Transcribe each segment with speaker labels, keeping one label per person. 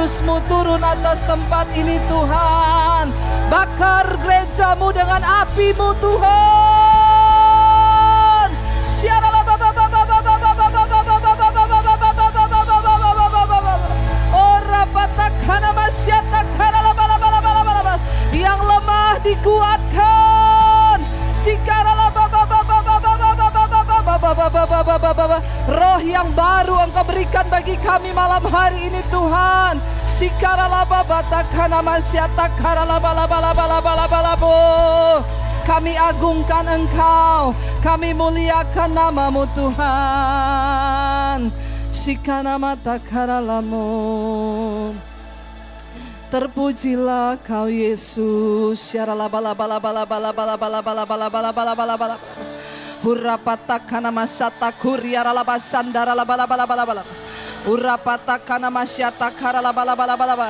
Speaker 1: kudusmu turun atas tempat ini Tuhan. Bakar gerejamu dengan apimu Tuhan. Yang lemah dikuatkan. Roh yang baru engkau berikan bagi kami malam hari ini Tuhan. Sikara laba batakana masyatakara laba laba laba laba laba labo. Kami agungkan engkau. Kami muliakan namamu Tuhan. Sikana matakara karalamu Terpujilah kau Yesus. Syara laba laba laba laba laba laba laba laba laba laba laba laba laba. Hurapatakana masata kuri arala sandara laba laba laba laba bala. Hurapatakana masyata kara laba laba laba laba.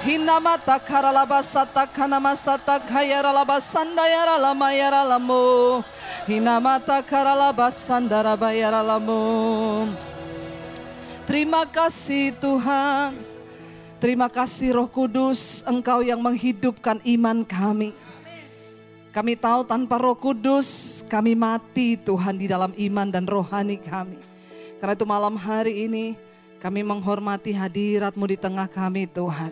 Speaker 1: Hinamata kara laba sata kana masata kaya arala maya ralama mu. Hina mata kara laba sandara baya mu. Terima kasih Tuhan. Terima kasih Roh Kudus, Engkau yang menghidupkan iman kami.
Speaker 2: Kami tahu tanpa roh kudus kami mati Tuhan di dalam iman dan rohani kami. Karena itu malam hari ini kami menghormati hadiratmu di tengah kami Tuhan.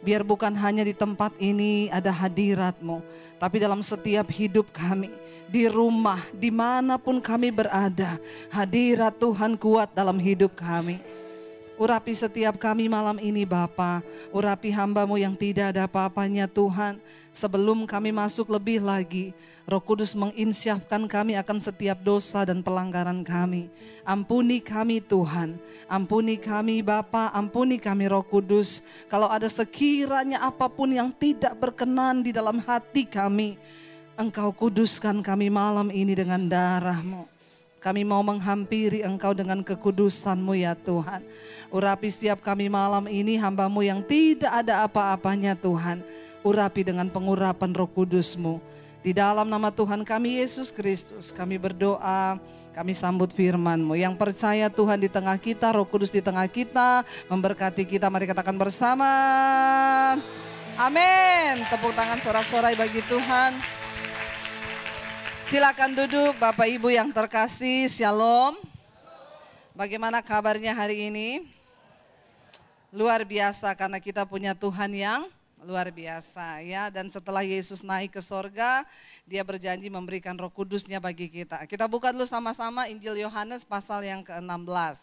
Speaker 2: Biar bukan hanya di tempat ini ada hadiratmu. Tapi dalam setiap hidup kami di rumah, dimanapun kami berada, hadirat Tuhan kuat dalam hidup kami. Urapi setiap kami malam ini Bapa, urapi hambamu yang tidak ada apa-apanya Tuhan. Sebelum kami masuk lebih lagi, Roh Kudus menginsyafkan kami akan setiap dosa dan pelanggaran kami. Ampuni kami Tuhan, ampuni kami Bapa, ampuni kami Roh Kudus. Kalau ada sekiranya apapun yang tidak berkenan di dalam hati kami, Engkau kuduskan kami malam ini dengan darahmu. Kami mau menghampiri Engkau dengan kekudusanmu ya Tuhan. Urapi setiap kami malam ini hambamu yang tidak ada apa-apanya Tuhan. Urapi dengan pengurapan roh kudusmu. Di dalam nama Tuhan kami Yesus Kristus kami berdoa. Kami sambut FirmanMu. yang percaya Tuhan di tengah kita, Roh Kudus di tengah kita, memberkati kita. Mari katakan bersama. Amin. Tepuk tangan sorak-sorai bagi Tuhan. Silakan duduk Bapak Ibu yang terkasih, Shalom. Bagaimana kabarnya hari ini? Luar biasa karena kita punya Tuhan yang luar biasa ya dan setelah Yesus naik ke sorga dia berjanji memberikan roh kudusnya bagi kita kita buka dulu sama-sama Injil Yohanes pasal yang ke-16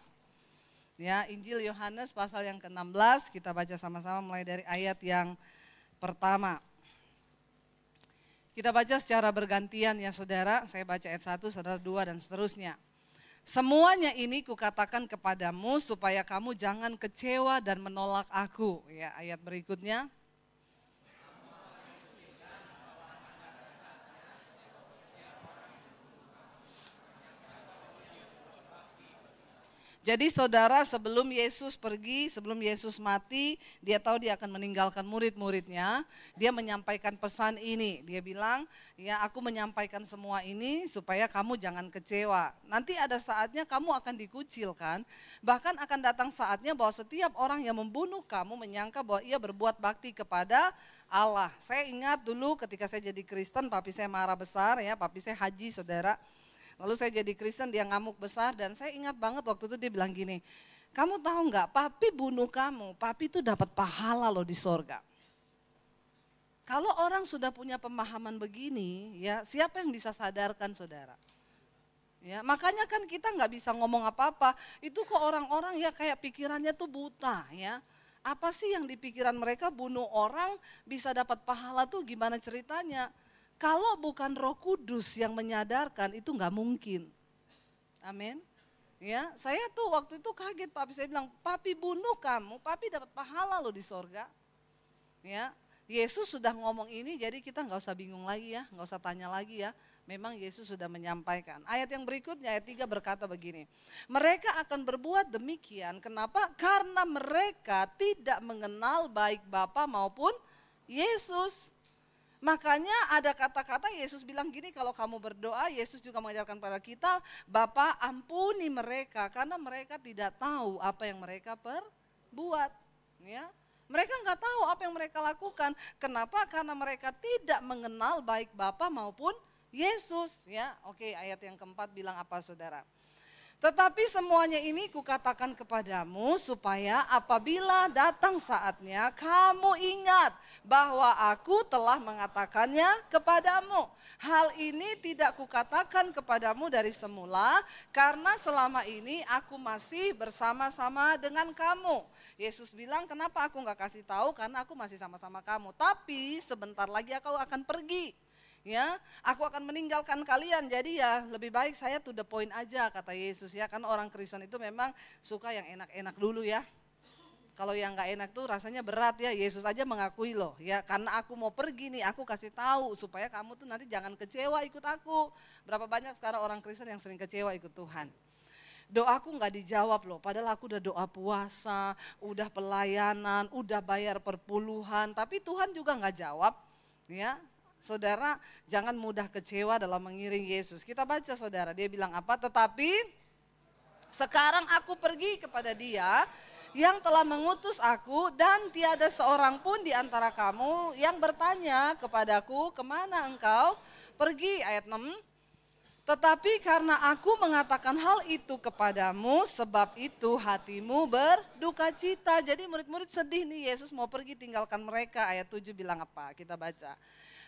Speaker 2: ya Injil Yohanes pasal yang ke-16 kita baca sama-sama mulai dari ayat yang pertama kita baca secara bergantian ya saudara, saya baca ayat 1, saudara 2 dan seterusnya. Semuanya ini kukatakan kepadamu supaya kamu jangan kecewa dan menolak aku. Ya, ayat berikutnya. Jadi saudara sebelum Yesus pergi, sebelum Yesus mati, dia tahu dia akan meninggalkan murid-muridnya. Dia menyampaikan pesan ini. Dia bilang, ya aku menyampaikan semua ini supaya kamu jangan kecewa. Nanti ada saatnya kamu akan dikucilkan. Bahkan akan datang saatnya bahwa setiap orang yang membunuh kamu menyangka bahwa ia berbuat bakti kepada Allah. Saya ingat dulu ketika saya jadi Kristen, papi saya marah besar ya, papi saya haji saudara. Lalu saya jadi Kristen, dia ngamuk besar dan saya ingat banget waktu itu dia bilang gini, kamu tahu nggak, papi bunuh kamu, papi itu dapat pahala loh di sorga. Kalau orang sudah punya pemahaman begini, ya siapa yang bisa sadarkan saudara? Ya, makanya kan kita nggak bisa ngomong apa-apa. Itu kok orang-orang ya kayak pikirannya tuh buta ya. Apa sih yang di pikiran mereka bunuh orang bisa dapat pahala tuh gimana ceritanya? Kalau bukan Roh Kudus yang menyadarkan itu nggak mungkin. Amin. Ya, saya tuh waktu itu kaget papi saya bilang, "Papi bunuh kamu, papi dapat pahala loh di sorga." Ya, Yesus sudah ngomong ini, jadi kita nggak usah bingung lagi ya, nggak usah tanya lagi ya. Memang Yesus sudah menyampaikan. Ayat yang berikutnya, ayat 3 berkata begini. Mereka akan berbuat demikian, kenapa? Karena mereka tidak mengenal baik Bapa maupun Yesus. Makanya ada kata-kata Yesus bilang gini, kalau kamu berdoa, Yesus juga mengajarkan pada kita, Bapa ampuni mereka karena mereka tidak tahu apa yang mereka perbuat. Ya, mereka nggak tahu apa yang mereka lakukan. Kenapa? Karena mereka tidak mengenal baik Bapa maupun Yesus. Ya, oke ayat yang keempat bilang apa saudara? Tetapi semuanya ini kukatakan kepadamu supaya apabila datang saatnya kamu ingat bahwa aku telah mengatakannya kepadamu. Hal ini tidak kukatakan kepadamu dari semula karena selama ini aku masih bersama-sama dengan kamu. Yesus bilang kenapa aku nggak kasih tahu karena aku masih sama-sama kamu. Tapi sebentar lagi aku akan pergi ya aku akan meninggalkan kalian jadi ya lebih baik saya to the point aja kata Yesus ya kan orang Kristen itu memang suka yang enak-enak dulu ya kalau yang nggak enak tuh rasanya berat ya Yesus aja mengakui loh ya karena aku mau pergi nih aku kasih tahu supaya kamu tuh nanti jangan kecewa ikut aku berapa banyak sekarang orang Kristen yang sering kecewa ikut Tuhan doaku nggak dijawab loh. Padahal aku udah doa puasa, udah pelayanan, udah bayar perpuluhan, tapi Tuhan juga nggak jawab. Ya, Saudara, jangan mudah kecewa dalam mengiring Yesus. Kita baca saudara, dia bilang apa? Tetapi sekarang aku pergi kepada dia yang telah mengutus aku dan tiada seorang pun di antara kamu yang bertanya kepadaku kemana engkau pergi ayat 6 tetapi karena aku mengatakan hal itu kepadamu, sebab itu hatimu berduka cita. Jadi murid-murid sedih nih, Yesus mau pergi tinggalkan mereka. Ayat 7 bilang apa? Kita baca.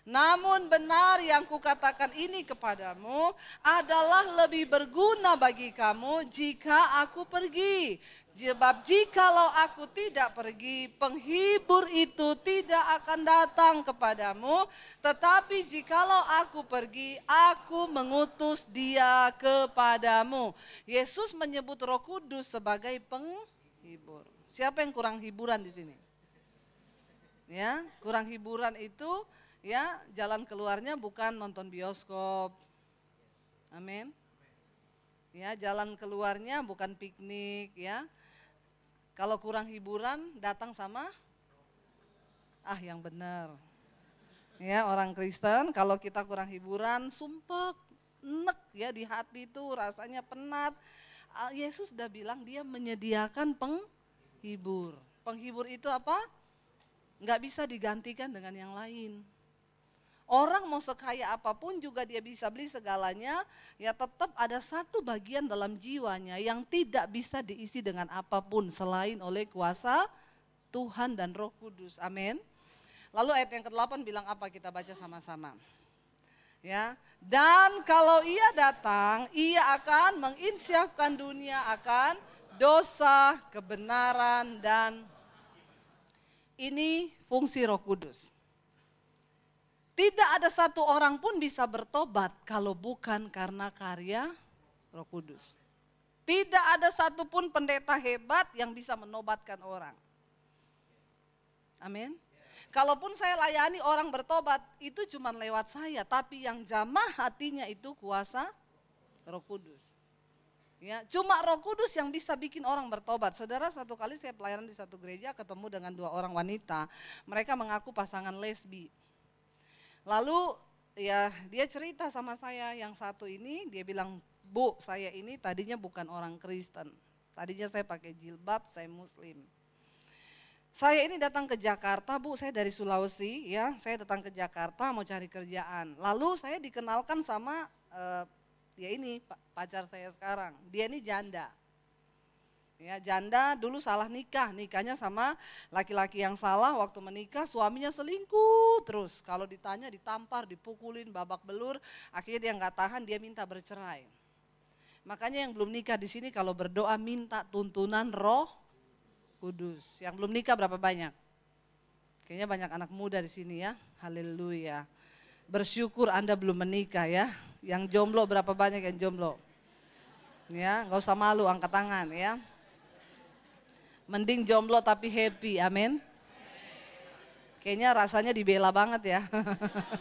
Speaker 2: Namun benar yang kukatakan ini kepadamu adalah lebih berguna bagi kamu jika aku pergi. Sebab jikalau aku tidak pergi, penghibur itu tidak akan datang kepadamu. Tetapi jikalau aku pergi, aku mengutus dia kepadamu. Yesus menyebut roh kudus sebagai penghibur. Siapa yang kurang hiburan di sini? Ya, kurang hiburan itu ya jalan keluarnya bukan nonton bioskop. Amin. Ya, jalan keluarnya bukan piknik ya. Kalau kurang hiburan datang sama ah yang benar. Ya, orang Kristen kalau kita kurang hiburan sumpek, nek ya di hati itu rasanya penat. Ah, Yesus sudah bilang dia menyediakan penghibur. Penghibur itu apa? Enggak bisa digantikan dengan yang lain. Orang mau sekaya apapun juga dia bisa beli segalanya, ya tetap ada satu bagian dalam jiwanya yang tidak bisa diisi dengan apapun selain oleh kuasa Tuhan dan Roh Kudus. Amin. Lalu ayat yang ke-8 bilang apa? Kita baca sama-sama. Ya, dan kalau ia datang, ia akan menginsyafkan dunia akan dosa, kebenaran dan ini fungsi Roh Kudus. Tidak ada satu orang pun bisa bertobat kalau bukan karena karya Roh Kudus. Tidak ada satupun pendeta hebat yang bisa menobatkan orang. Amin. Kalaupun saya layani orang bertobat, itu cuma lewat saya, tapi yang jamah hatinya itu kuasa Roh Kudus. Ya, cuma Roh Kudus yang bisa bikin orang bertobat. Saudara, satu kali saya pelayanan di satu gereja ketemu dengan dua orang wanita. Mereka mengaku pasangan lesbi Lalu ya dia cerita sama saya yang satu ini dia bilang bu saya ini tadinya bukan orang Kristen tadinya saya pakai jilbab saya Muslim saya ini datang ke Jakarta bu saya dari Sulawesi ya saya datang ke Jakarta mau cari kerjaan lalu saya dikenalkan sama eh, ya ini pacar saya sekarang dia ini janda Ya, janda dulu salah nikah, nikahnya sama laki-laki yang salah waktu menikah suaminya selingkuh terus. Kalau ditanya ditampar, dipukulin, babak belur, akhirnya dia nggak tahan, dia minta bercerai. Makanya yang belum nikah di sini kalau berdoa minta tuntunan roh kudus. Yang belum nikah berapa banyak? Kayaknya banyak anak muda di sini ya, haleluya. Bersyukur Anda belum menikah ya. Yang jomblo berapa banyak yang jomblo? Ya, nggak usah malu angkat tangan ya. Mending jomblo tapi happy, amin. Kayaknya rasanya dibela banget ya.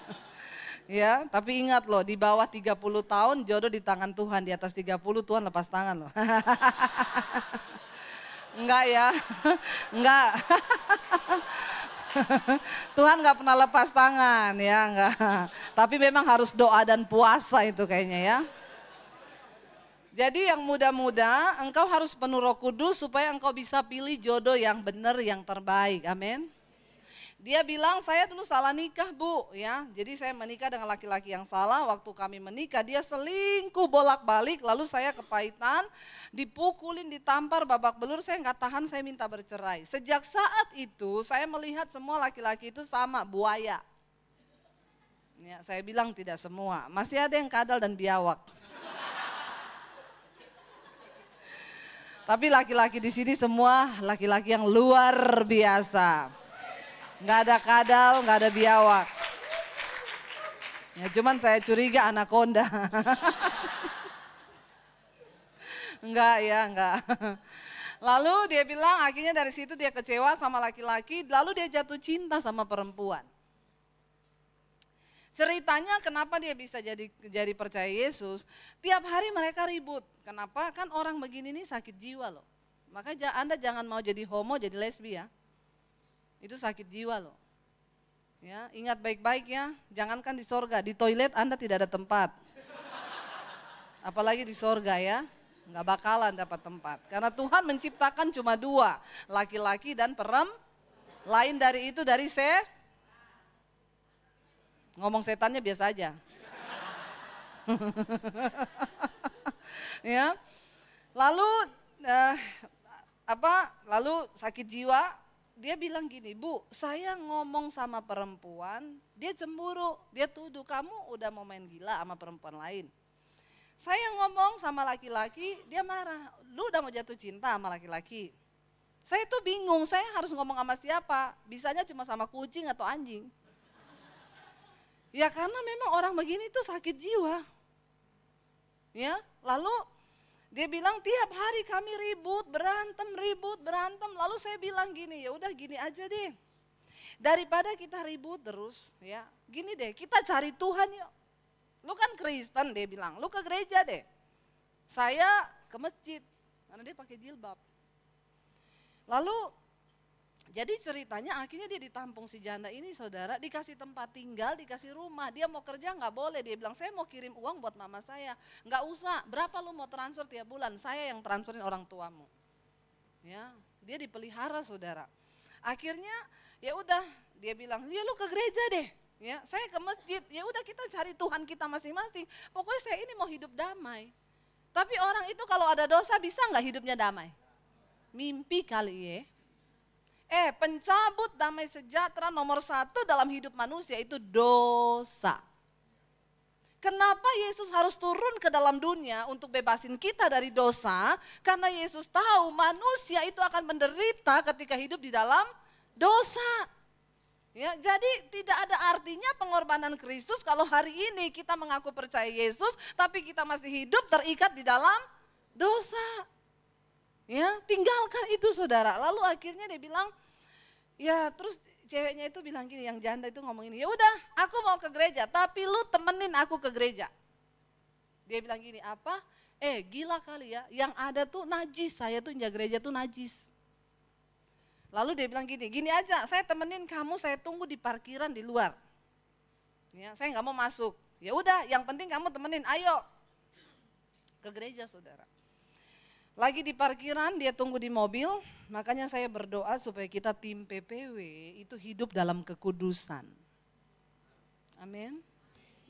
Speaker 2: ya, tapi ingat loh, di bawah 30 tahun jodoh di tangan Tuhan, di atas 30 Tuhan lepas tangan loh. Enggak ya, enggak. Tuhan nggak pernah lepas tangan ya, enggak. Tapi memang harus doa dan puasa itu kayaknya ya. Jadi yang muda-muda, engkau harus penuh roh kudus supaya engkau bisa pilih jodoh yang benar, yang terbaik. Amin. Dia bilang, saya dulu salah nikah bu, ya. Jadi saya menikah dengan laki-laki yang salah, waktu kami menikah dia selingkuh bolak-balik, lalu saya kepahitan, dipukulin, ditampar, babak belur, saya nggak tahan, saya minta bercerai. Sejak saat itu saya melihat semua laki-laki itu sama, buaya. Ya, saya bilang tidak semua, masih ada yang kadal dan biawak. Tapi laki-laki di sini semua laki-laki yang luar biasa. Nggak ada kadal, nggak ada biawak. Ya, cuman saya curiga anak konda. enggak ya, enggak. Lalu dia bilang akhirnya dari situ dia kecewa sama laki-laki, lalu dia jatuh cinta sama perempuan. Ceritanya kenapa dia bisa jadi jadi percaya Yesus? Tiap hari mereka ribut. Kenapa? Kan orang begini ini sakit jiwa loh. Maka Anda jangan mau jadi homo, jadi lesbi ya. Itu sakit jiwa loh. Ya, ingat baik-baik ya. Jangankan di sorga, di toilet Anda tidak ada tempat. Apalagi di sorga ya. nggak bakalan dapat tempat. Karena Tuhan menciptakan cuma dua, laki-laki dan perempuan. Lain dari itu dari saya Ngomong setannya biasa aja. ya. Lalu eh, apa? Lalu sakit jiwa, dia bilang gini, "Bu, saya ngomong sama perempuan, dia cemburu, dia tuduh kamu udah mau main gila sama perempuan lain." Saya ngomong sama laki-laki, dia marah. Lu udah mau jatuh cinta sama laki-laki. Saya tuh bingung, saya harus ngomong sama siapa? Bisanya cuma sama kucing atau anjing. Ya karena memang orang begini itu sakit jiwa. Ya, lalu dia bilang tiap hari kami ribut, berantem, ribut, berantem. Lalu saya bilang gini, ya udah gini aja deh. Daripada kita ribut terus, ya gini deh, kita cari Tuhan yuk. Lu kan Kristen, dia bilang, lu ke gereja deh. Saya ke masjid, karena dia pakai jilbab. Lalu jadi ceritanya akhirnya dia ditampung si janda ini saudara, dikasih tempat tinggal, dikasih rumah. Dia mau kerja nggak boleh, dia bilang saya mau kirim uang buat mama saya. Nggak usah, berapa lu mau transfer tiap bulan? Saya yang transferin orang tuamu. Ya, dia dipelihara saudara. Akhirnya ya udah dia bilang, ya lu ke gereja deh. Ya, saya ke masjid. Ya udah kita cari Tuhan kita masing-masing. Pokoknya saya ini mau hidup damai. Tapi orang itu kalau ada dosa bisa nggak hidupnya damai? Mimpi kali ya Eh, pencabut damai sejahtera nomor satu dalam hidup manusia itu dosa. Kenapa Yesus harus turun ke dalam dunia untuk bebasin kita dari dosa? Karena Yesus tahu manusia itu akan menderita ketika hidup di dalam dosa. Ya, jadi tidak ada artinya pengorbanan Kristus kalau hari ini kita mengaku percaya Yesus tapi kita masih hidup terikat di dalam dosa. Ya, tinggalkan itu saudara. Lalu akhirnya dia bilang, ya terus ceweknya itu bilang gini, yang janda itu ngomong ini, ya udah aku mau ke gereja, tapi lu temenin aku ke gereja. Dia bilang gini, apa? Eh gila kali ya, yang ada tuh najis, saya tuh jaga gereja tuh najis. Lalu dia bilang gini, gini aja, saya temenin kamu, saya tunggu di parkiran di luar. Ya, saya nggak mau masuk. Ya udah, yang penting kamu temenin, ayo ke gereja saudara. Lagi di parkiran, dia tunggu di mobil, makanya saya berdoa supaya kita tim PPW itu hidup dalam kekudusan. Amin.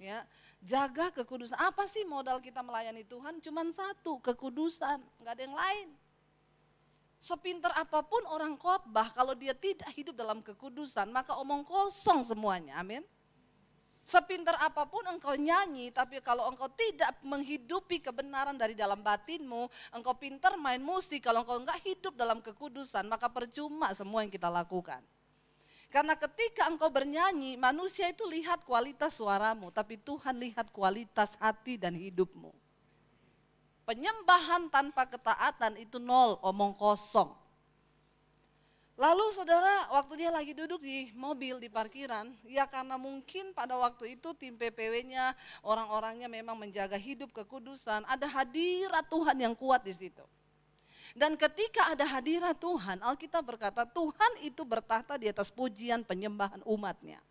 Speaker 2: Ya, jaga kekudusan. Apa sih modal kita melayani Tuhan? Cuman satu, kekudusan, Gak ada yang lain. Sepinter apapun orang khotbah, kalau dia tidak hidup dalam kekudusan, maka omong kosong semuanya. Amin. Sepinter apapun engkau nyanyi, tapi kalau engkau tidak menghidupi kebenaran dari dalam batinmu, engkau pinter main musik, kalau engkau enggak hidup dalam kekudusan, maka percuma semua yang kita lakukan. Karena ketika engkau bernyanyi, manusia itu lihat kualitas suaramu, tapi Tuhan lihat kualitas hati dan hidupmu. Penyembahan tanpa ketaatan itu nol, omong kosong. Lalu saudara waktu dia lagi duduk di mobil di parkiran, ya karena mungkin pada waktu itu tim PPW-nya, orang-orangnya memang menjaga hidup kekudusan, ada hadirat Tuhan yang kuat di situ. Dan ketika ada hadirat Tuhan, Alkitab berkata Tuhan itu bertahta di atas pujian penyembahan umatnya.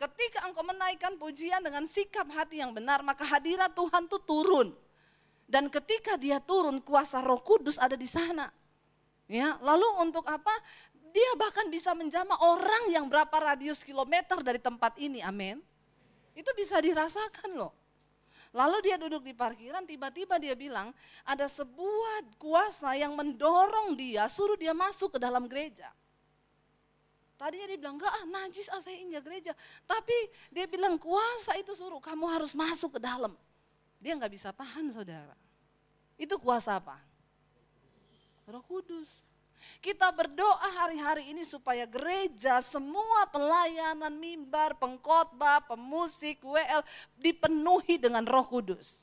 Speaker 2: Ketika engkau menaikkan pujian dengan sikap hati yang benar, maka hadirat Tuhan itu turun. Dan ketika dia turun, kuasa roh kudus ada di sana. Ya, lalu untuk apa? Dia bahkan bisa menjama orang yang berapa radius kilometer dari tempat ini. Amin. Itu bisa dirasakan loh. Lalu dia duduk di parkiran, tiba-tiba dia bilang ada sebuah kuasa yang mendorong dia, suruh dia masuk ke dalam gereja. Tadinya dia bilang, enggak ah najis ah saya injak gereja. Tapi dia bilang kuasa itu suruh kamu harus masuk ke dalam. Dia nggak bisa tahan saudara. Itu kuasa apa? Roh Kudus. Kita berdoa hari-hari ini supaya gereja, semua pelayanan mimbar, pengkhotbah, pemusik, WL dipenuhi dengan Roh Kudus.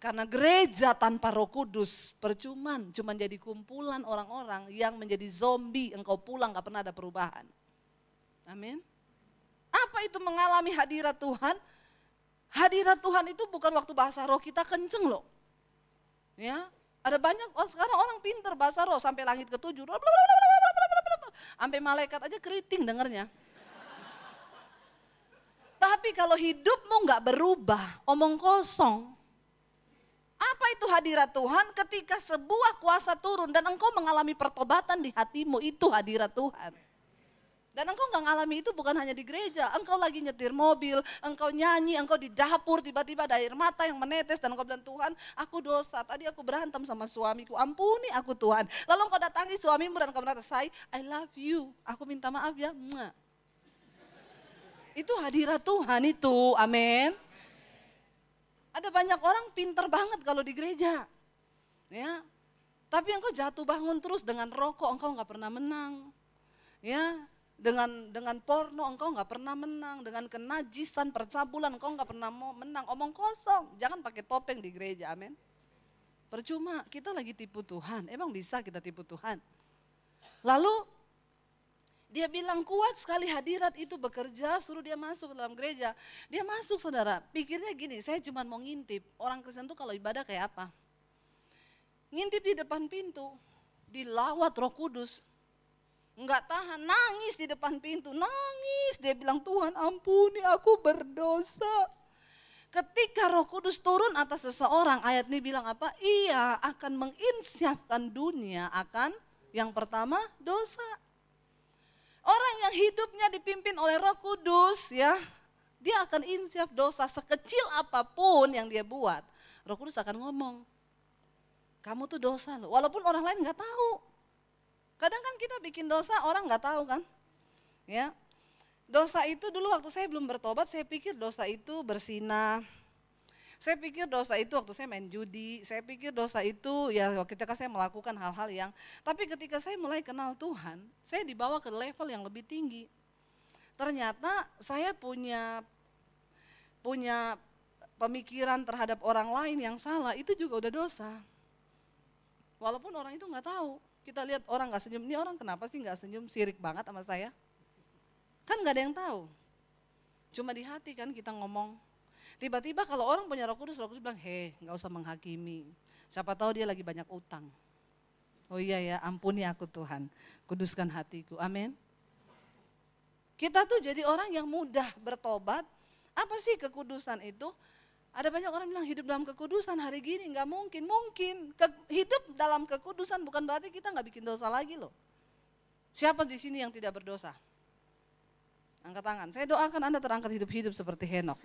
Speaker 2: Karena gereja tanpa Roh Kudus percuman, cuma jadi kumpulan orang-orang yang menjadi zombie, engkau pulang gak pernah ada perubahan. Amin. Apa itu mengalami hadirat Tuhan? Hadirat Tuhan itu bukan waktu bahasa roh kita kenceng loh. Ya, ada banyak oh, sekarang orang pinter bahasa roh sampai langit ketujuh. Sampai malaikat aja keriting dengernya. Tapi kalau hidupmu nggak berubah, omong kosong. Apa itu hadirat Tuhan ketika sebuah kuasa turun dan engkau mengalami pertobatan di hatimu itu hadirat Tuhan. Dan engkau nggak ngalami itu bukan hanya di gereja. Engkau lagi nyetir mobil, engkau nyanyi, engkau di dapur, tiba-tiba ada air mata yang menetes dan engkau bilang, Tuhan aku dosa, tadi aku berantem sama suamiku, ampuni aku Tuhan. Lalu engkau datangi suamimu dan engkau berkata, Sai, I love you, aku minta maaf ya. Mwah. Itu hadirat Tuhan itu, amin. Ada banyak orang pinter banget kalau di gereja. ya. Tapi engkau jatuh bangun terus dengan rokok, engkau nggak pernah menang. Ya, dengan dengan porno engkau nggak pernah menang dengan kenajisan percabulan engkau nggak pernah mau menang omong kosong jangan pakai topeng di gereja amin percuma kita lagi tipu Tuhan emang bisa kita tipu Tuhan lalu dia bilang kuat sekali hadirat itu bekerja suruh dia masuk dalam gereja dia masuk saudara pikirnya gini saya cuma mau ngintip orang Kristen tuh kalau ibadah kayak apa ngintip di depan pintu dilawat roh kudus nggak tahan nangis di depan pintu nangis dia bilang Tuhan ampuni aku berdosa ketika Roh Kudus turun atas seseorang ayat ini bilang apa ia akan menginsyafkan dunia akan yang pertama dosa orang yang hidupnya dipimpin oleh Roh Kudus ya dia akan insyaf dosa sekecil apapun yang dia buat Roh Kudus akan ngomong kamu tuh dosa loh walaupun orang lain nggak tahu Kadang kan kita bikin dosa orang nggak tahu kan, ya. Dosa itu dulu waktu saya belum bertobat, saya pikir dosa itu bersinah, saya pikir dosa itu waktu saya main judi, saya pikir dosa itu ya ketika saya melakukan hal-hal yang, tapi ketika saya mulai kenal Tuhan, saya dibawa ke level yang lebih tinggi. Ternyata saya punya punya pemikiran terhadap orang lain yang salah itu juga udah dosa. Walaupun orang itu nggak tahu. Kita lihat orang nggak senyum, ini orang kenapa sih nggak senyum? Sirik banget sama saya. Kan nggak ada yang tahu. Cuma di hati kan kita ngomong. Tiba-tiba kalau orang punya roh kudus, roh kudus bilang, hei nggak usah menghakimi. Siapa tahu dia lagi banyak utang. Oh iya ya, ampuni aku Tuhan. Kuduskan hatiku. Amin. Kita tuh jadi orang yang mudah bertobat. Apa sih kekudusan itu? Ada banyak orang bilang hidup dalam kekudusan hari gini nggak mungkin, mungkin Ke, hidup dalam kekudusan bukan berarti kita nggak bikin dosa lagi loh. Siapa di sini yang tidak berdosa? Angkat tangan. Saya doakan anda terangkat hidup-hidup seperti Henok.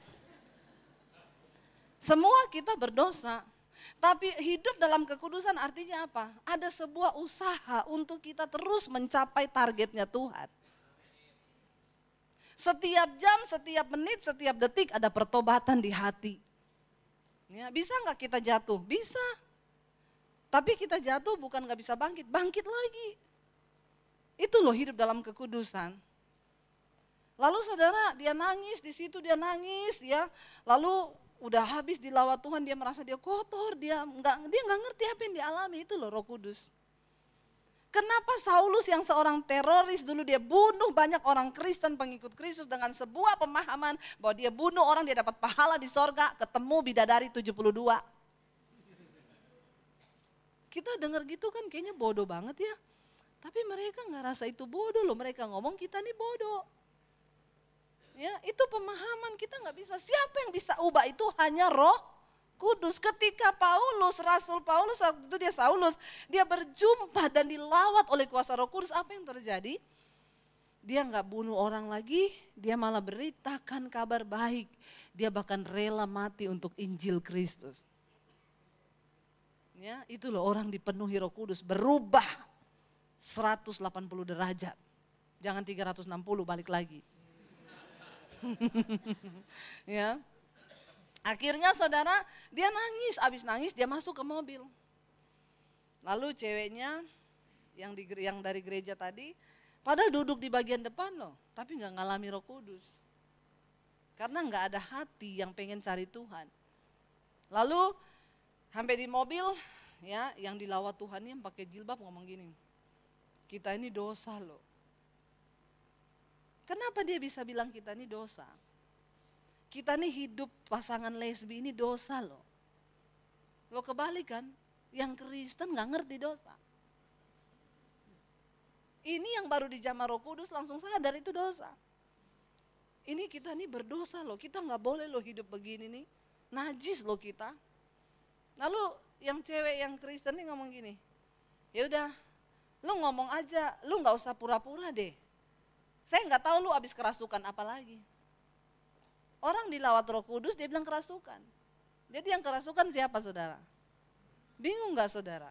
Speaker 2: Semua kita berdosa, tapi hidup dalam kekudusan artinya apa? Ada sebuah usaha untuk kita terus mencapai targetnya Tuhan. Setiap jam, setiap menit, setiap detik ada pertobatan di hati Ya, bisa nggak kita jatuh? Bisa. Tapi kita jatuh bukan nggak bisa bangkit, bangkit lagi. Itu loh hidup dalam kekudusan. Lalu saudara dia nangis di situ dia nangis ya. Lalu udah habis dilawat Tuhan dia merasa dia kotor dia nggak dia nggak ngerti apa yang dialami itu loh Roh Kudus. Kenapa Saulus yang seorang teroris dulu dia bunuh banyak orang Kristen pengikut Kristus dengan sebuah pemahaman bahwa dia bunuh orang dia dapat pahala di sorga ketemu bidadari 72. Kita dengar gitu kan kayaknya bodoh banget ya. Tapi mereka nggak rasa itu bodoh loh, mereka ngomong kita nih bodoh. Ya, itu pemahaman kita nggak bisa. Siapa yang bisa ubah itu hanya roh Kudus. Ketika Paulus, Rasul Paulus waktu itu dia Saulus, dia berjumpa dan dilawat oleh kuasa roh kudus. Apa yang terjadi? Dia nggak bunuh orang lagi, dia malah beritakan kabar baik. Dia bahkan rela mati untuk Injil Kristus. Ya, itu loh orang dipenuhi Roh Kudus, berubah 180 derajat. Jangan 360 balik lagi. ya. Akhirnya saudara, dia nangis, habis nangis dia masuk ke mobil. Lalu ceweknya yang di, yang dari gereja tadi, padahal duduk di bagian depan loh, tapi nggak ngalami Roh Kudus. Karena nggak ada hati yang pengen cari Tuhan. Lalu sampai di mobil, ya, yang dilawat Tuhan yang pakai jilbab ngomong gini, kita ini dosa loh. Kenapa dia bisa bilang kita ini dosa? kita nih hidup pasangan lesbi ini dosa loh. Lo kebalikan, yang Kristen nggak ngerti dosa. Ini yang baru di jamaah roh kudus langsung sadar itu dosa. Ini kita nih berdosa loh, kita nggak boleh loh hidup begini nih. Najis loh kita. Lalu yang cewek yang Kristen nih ngomong gini, ya udah, lu ngomong aja, lu nggak usah pura-pura deh. Saya nggak tahu lu abis kerasukan apa lagi. Orang dilawat roh kudus dia bilang kerasukan. Jadi yang kerasukan siapa saudara? Bingung nggak saudara?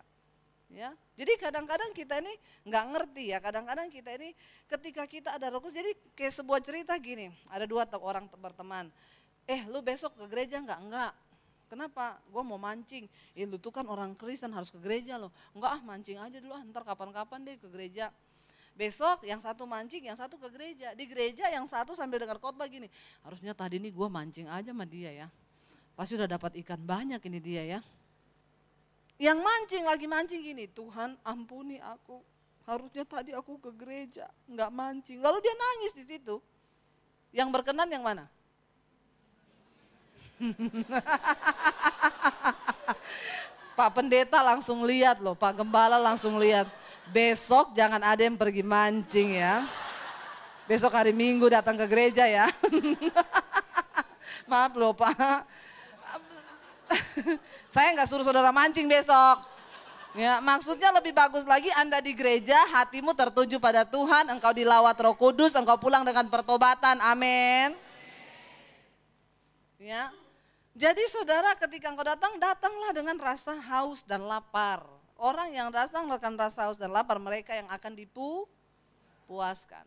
Speaker 2: Ya, jadi kadang-kadang kita ini nggak ngerti ya. Kadang-kadang kita ini ketika kita ada roh kudus, jadi kayak sebuah cerita gini. Ada dua orang berteman. Eh, lu besok ke gereja nggak? Nggak. Kenapa? Gue mau mancing. Ya, lu tuh kan orang Kristen harus ke gereja loh. Enggak ah, mancing aja dulu ah, ntar kapan-kapan deh ke gereja. Besok yang satu mancing, yang satu ke gereja. Di gereja yang satu sambil dengar khotbah gini. Harusnya tadi ini gue mancing aja sama dia ya. Pasti udah dapat ikan banyak ini dia ya. Yang mancing lagi mancing gini, Tuhan ampuni aku. Harusnya tadi aku ke gereja, nggak mancing. Lalu dia nangis di situ. Yang berkenan yang mana? Pak pendeta langsung lihat loh, Pak gembala langsung lihat. Besok jangan ada yang pergi mancing ya. Besok hari Minggu datang ke gereja ya. Maaf loh Pak. Saya nggak suruh saudara mancing besok. Ya, maksudnya lebih bagus lagi Anda di gereja, hatimu tertuju pada Tuhan, engkau dilawat Roh Kudus, engkau pulang dengan pertobatan. Amin. Ya. Jadi saudara ketika engkau datang, datanglah dengan rasa haus dan lapar orang yang rasang akan rasa haus dan lapar mereka yang akan dipuaskan.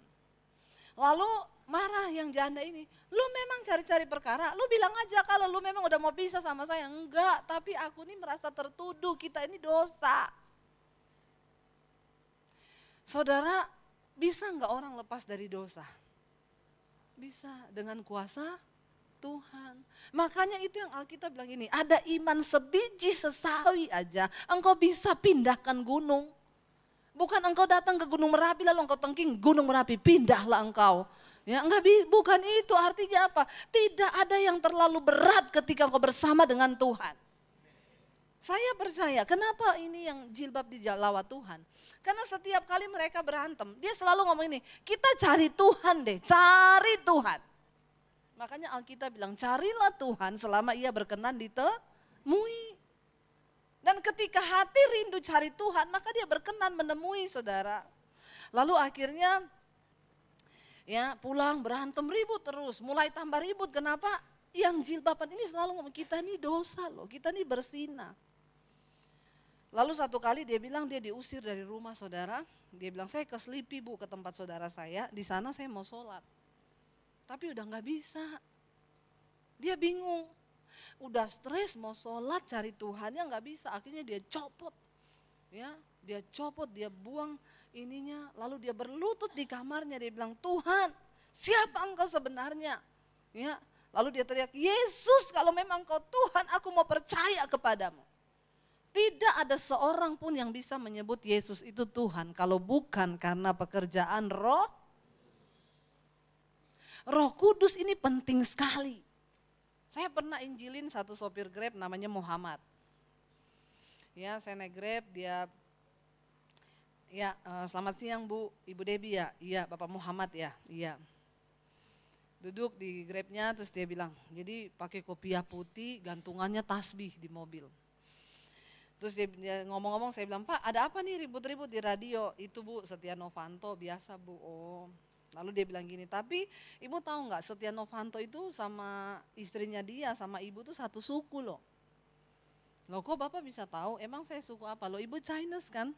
Speaker 2: Lalu marah yang janda ini, lu memang cari-cari perkara, lu bilang aja kalau lu memang udah mau pisah sama saya. Enggak, tapi aku ini merasa tertuduh, kita ini dosa. Saudara, bisa enggak orang lepas dari dosa? Bisa, dengan kuasa Tuhan. Makanya itu yang Alkitab bilang ini. ada iman sebiji sesawi aja, engkau bisa pindahkan gunung. Bukan engkau datang ke Gunung Merapi lalu engkau tengking Gunung Merapi, pindahlah engkau. Ya, enggak bukan itu artinya apa? Tidak ada yang terlalu berat ketika engkau bersama dengan Tuhan. Saya percaya, kenapa ini yang jilbab di lawat Tuhan? Karena setiap kali mereka berantem, dia selalu ngomong ini, kita cari Tuhan deh, cari Tuhan. Makanya Alkitab bilang carilah Tuhan selama ia berkenan ditemui. Dan ketika hati rindu cari Tuhan, maka dia berkenan menemui saudara. Lalu akhirnya ya pulang berantem ribut terus, mulai tambah ribut. Kenapa? Yang jilbaban ini selalu ngomong kita ini dosa loh, kita ini bersinah. Lalu satu kali dia bilang dia diusir dari rumah saudara. Dia bilang saya ke Sleepy bu ke tempat saudara saya. Di sana saya mau sholat tapi udah nggak bisa. Dia bingung, udah stres mau sholat cari Tuhan yang nggak bisa, akhirnya dia copot, ya dia copot, dia buang ininya, lalu dia berlutut di kamarnya, dia bilang Tuhan siapa engkau sebenarnya, ya lalu dia teriak Yesus kalau memang kau Tuhan aku mau percaya kepadamu. Tidak ada seorang pun yang bisa menyebut Yesus itu Tuhan kalau bukan karena pekerjaan roh Roh Kudus ini penting sekali. Saya pernah injilin satu sopir Grab namanya Muhammad. Ya, saya naik Grab, dia Ya, eh, selamat siang Bu, Ibu Debi ya. Iya, Bapak Muhammad ya. Iya. Duduk di grabnya terus dia bilang, jadi pakai kopiah putih, gantungannya tasbih di mobil. Terus dia, dia ngomong-ngomong saya bilang, Pak ada apa nih ribut-ribut di radio? Itu Bu Setia Novanto biasa Bu, oh Lalu dia bilang gini, tapi ibu tahu nggak Setia Novanto itu sama istrinya dia, sama ibu tuh satu suku loh. Loh kok bapak bisa tahu, emang saya suku apa? Loh ibu Chinese kan?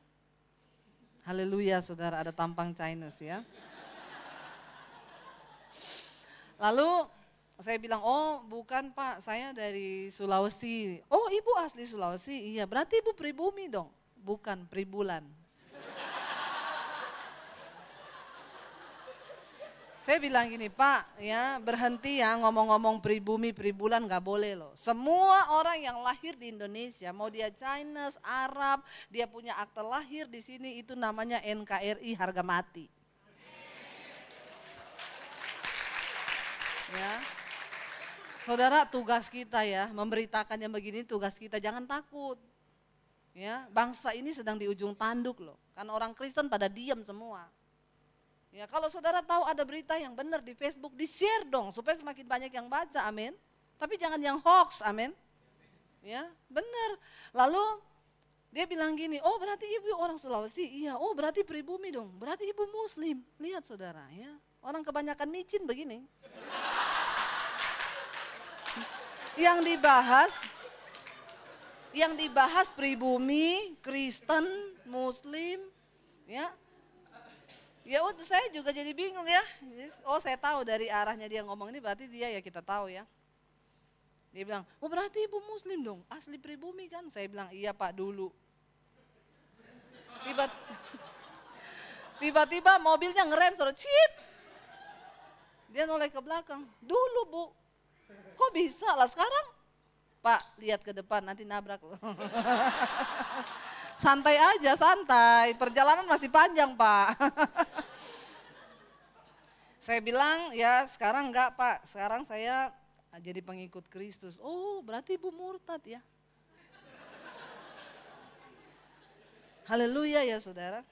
Speaker 2: Haleluya saudara, ada tampang Chinese ya. Lalu saya bilang, oh bukan pak, saya dari Sulawesi. Oh ibu asli Sulawesi, iya berarti ibu pribumi dong. Bukan, pribulan. Saya bilang gini, Pak, ya berhenti ya ngomong-ngomong pribumi, pribulan nggak boleh loh. Semua orang yang lahir di Indonesia, mau dia Chinese, Arab, dia punya akte lahir di sini itu namanya NKRI harga mati. Ya. Saudara, tugas kita ya memberitakan yang begini tugas kita, jangan takut. Ya, bangsa ini sedang di ujung tanduk loh. kan orang Kristen pada diam semua. Ya, kalau saudara tahu ada berita yang benar di Facebook, di-share dong supaya semakin banyak yang baca, amin. Tapi jangan yang hoax, amin. Ya, benar. Lalu dia bilang gini, oh berarti ibu orang Sulawesi, iya, oh berarti pribumi dong, berarti ibu muslim. Lihat saudara ya, orang kebanyakan micin begini. yang dibahas, yang dibahas pribumi, Kristen, muslim, ya ya udah saya juga jadi bingung ya. Oh saya tahu dari arahnya dia ngomong ini berarti dia ya kita tahu ya. Dia bilang, oh berarti ibu muslim dong, asli pribumi kan? Saya bilang, iya pak dulu. Tiba, tiba mobilnya ngerem, suruh cit. Dia noleh ke belakang, dulu bu, kok bisa lah sekarang? Pak, lihat ke depan, nanti nabrak santai aja, santai. Perjalanan masih panjang, Pak. saya bilang, ya sekarang enggak, Pak. Sekarang saya jadi pengikut Kristus. Oh, berarti Ibu murtad ya. Haleluya ya saudara.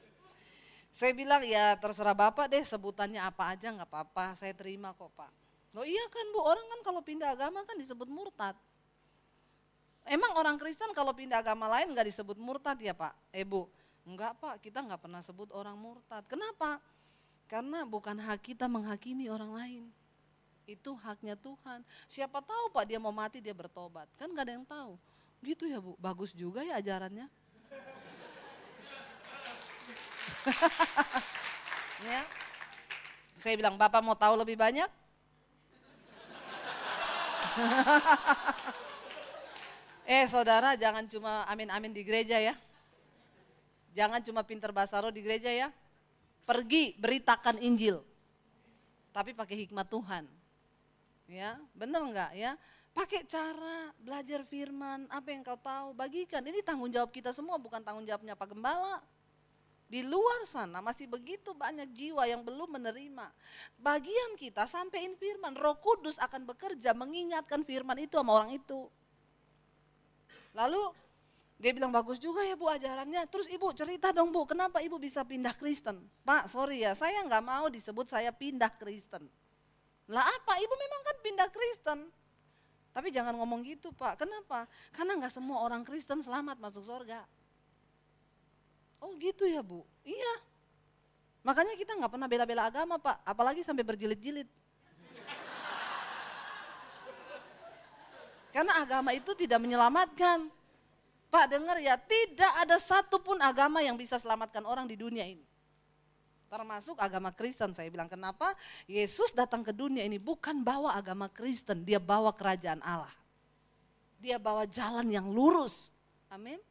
Speaker 2: Saya bilang ya terserah Bapak deh sebutannya apa aja nggak apa-apa, saya terima kok Pak. Loh iya kan Bu, orang kan kalau pindah agama kan disebut murtad. Emang orang Kristen kalau pindah agama lain nggak disebut murtad ya Pak? ibu, eh, Bu, enggak Pak, kita nggak pernah sebut orang murtad. Kenapa? Karena bukan hak kita menghakimi orang lain. Itu haknya Tuhan. Siapa tahu Pak dia mau mati dia bertobat. Kan nggak ada yang tahu. Gitu ya Bu, bagus juga ya ajarannya. ya. Saya bilang, Bapak mau tahu lebih banyak? Eh saudara jangan cuma amin-amin di gereja ya. Jangan cuma pinter bahasa roh di gereja ya. Pergi beritakan Injil. Tapi pakai hikmat Tuhan. Ya, benar enggak ya? Pakai cara belajar firman, apa yang kau tahu, bagikan. Ini tanggung jawab kita semua, bukan tanggung jawabnya Pak Gembala. Di luar sana masih begitu banyak jiwa yang belum menerima. Bagian kita sampaikan firman, roh kudus akan bekerja mengingatkan firman itu sama orang itu. Lalu dia bilang bagus juga ya bu ajarannya. Terus ibu cerita dong bu, kenapa ibu bisa pindah Kristen? Pak sorry ya, saya nggak mau disebut saya pindah Kristen. Lah apa? Ibu memang kan pindah Kristen. Tapi jangan ngomong gitu pak, kenapa? Karena nggak semua orang Kristen selamat masuk surga. Oh gitu ya bu, iya. Makanya kita nggak pernah bela-bela agama pak, apalagi sampai berjilid-jilid. Karena agama itu tidak menyelamatkan. Pak dengar ya, tidak ada satupun agama yang bisa selamatkan orang di dunia ini. Termasuk agama Kristen, saya bilang kenapa Yesus datang ke dunia ini bukan bawa agama Kristen, dia bawa kerajaan Allah. Dia bawa jalan yang lurus. Amin.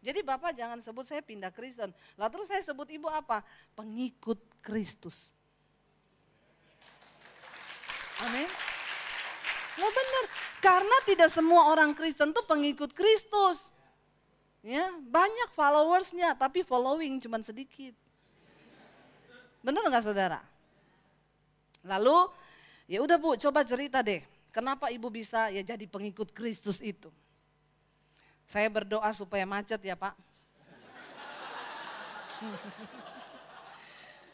Speaker 2: Jadi Bapak jangan sebut saya pindah Kristen. Lalu terus saya sebut Ibu apa? Pengikut Kristus. Amin. Ya benar, karena tidak semua orang Kristen tuh pengikut Kristus. Ya, banyak followersnya, tapi following cuma sedikit. Benar nggak saudara? Lalu, ya udah bu, coba cerita deh, kenapa ibu bisa ya jadi pengikut Kristus itu? Saya berdoa supaya macet ya pak.